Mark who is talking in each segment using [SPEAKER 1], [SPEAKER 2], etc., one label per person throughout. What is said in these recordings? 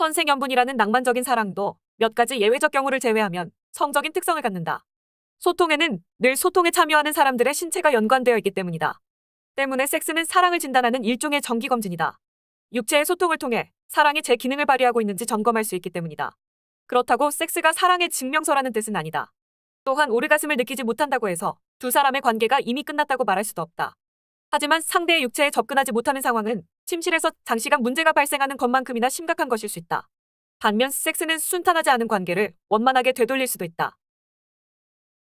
[SPEAKER 1] 천생연분이라는 낭만적인 사랑도 몇 가지 예외적 경우를 제외하면 성적인 특성을 갖는다. 소통에는 늘 소통에 참여하는 사람들의 신체가 연관되어 있기 때문이다. 때문에 섹스는 사랑을 진단하는 일종의 정기검진이다. 육체의 소통을 통해 사랑이 제 기능을 발휘하고 있는지 점검할 수 있기 때문이다. 그렇다고 섹스가 사랑의 증명서라는 뜻은 아니다. 또한 오르가슴을 느끼지 못한다고 해서 두 사람의 관계가 이미 끝났다고 말할 수도 없다. 하지만 상대의 육체에 접근하지 못하는 상황은 침실에서 장시간 문제가 발생하는 것만큼이나 심각한 것일 수 있다. 반면 섹스는 순탄하지 않은 관계를 원만하게 되돌릴 수도 있다.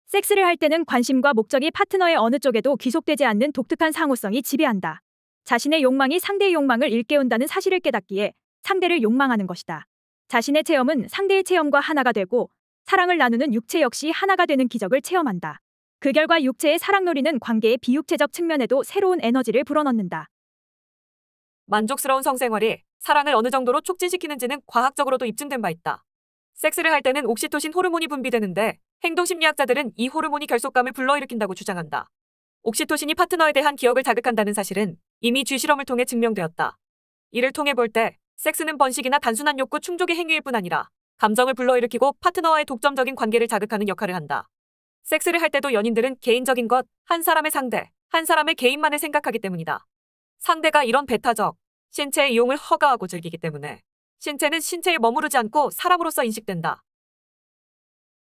[SPEAKER 2] 섹스를 할 때는 관심과 목적이 파트너의 어느 쪽에도 귀속되지 않는 독특한 상호성이 지배한다. 자신의 욕망이 상대의 욕망을 일깨운다는 사실을 깨닫기에 상대를 욕망하는 것이다. 자신의 체험은 상대의 체험과 하나가 되고 사랑을 나누는 육체 역시 하나가 되는 기적을 체험한다. 그 결과 육체의 사랑놀이는 관계의 비육체적 측면에도 새로운 에너지를 불어넣는다.
[SPEAKER 1] 만족스러운 성생활이 사랑을 어느 정도로 촉진시키는지는 과학적으로도 입증된 바 있다. 섹스를 할 때는 옥시토신 호르몬이 분비되는데 행동심리학자들은 이 호르몬이 결속감을 불러일으킨다고 주장한다. 옥시토신이 파트너에 대한 기억을 자극한다는 사실은 이미 쥐실험을 통해 증명되었다. 이를 통해 볼 때 섹스는 번식이나 단순한 욕구 충족의 행위일 뿐 아니라 감정을 불러일으키고 파트너와의 독점적인 관계를 자극하는 역할을 한다. 섹스를 할 때도 연인들은 개인적인 것, 한 사람의 상대, 한 사람의 개인만을 생각하기 때문이다. 상대가 이런 배타적, 신체의 이용을 허가하고 즐기기 때문에 신체는 신체에 머무르지 않고 사람으로서 인식된다.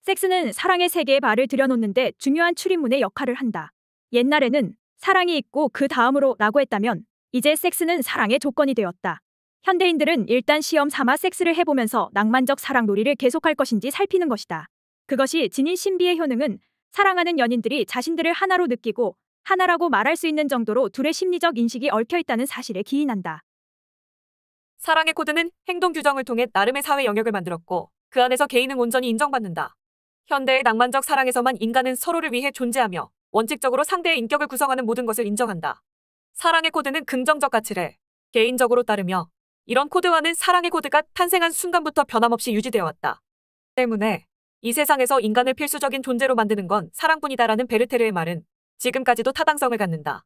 [SPEAKER 2] 섹스는 사랑의 세계에 발을 들여놓는데 중요한 출입문의 역할을 한다. 옛날에는 사랑이 있고 그 다음으로 라고 했다면 이제 섹스는 사랑의 조건이 되었다. 현대인들은 일단 시험 삼아 섹스를 해보면서 낭만적 사랑 놀이를 계속할 것인지 살피는 것이다. 그것이 지닌 신비의 효능은 사랑하는 연인들이 자신들을 하나로 느끼고 하나라고 말할 수 있는 정도로 둘의 심리적 인식이 얽혀 있다는 사실에 기인한다.
[SPEAKER 1] 사랑의 코드는 행동 규정을 통해 나름의 사회 영역을 만들었고 그 안에서 개인은 온전히 인정받는다. 현대의 낭만적 사랑에서만 인간은 서로를 위해 존재하며 원칙적으로 상대의 인격을 구성하는 모든 것을 인정한다. 사랑의 코드는 긍정적 가치를 개인적으로 따르며 이런 코드와는 사랑의 코드가 탄생한 순간부터 변함없이 유지되어 왔다. 때문에 이 세상에서
[SPEAKER 2] 인간을 필수적인 존재로 만드는 건 사랑뿐이다라는 베르테르의 말은 지금까지도 타당성을 갖는다.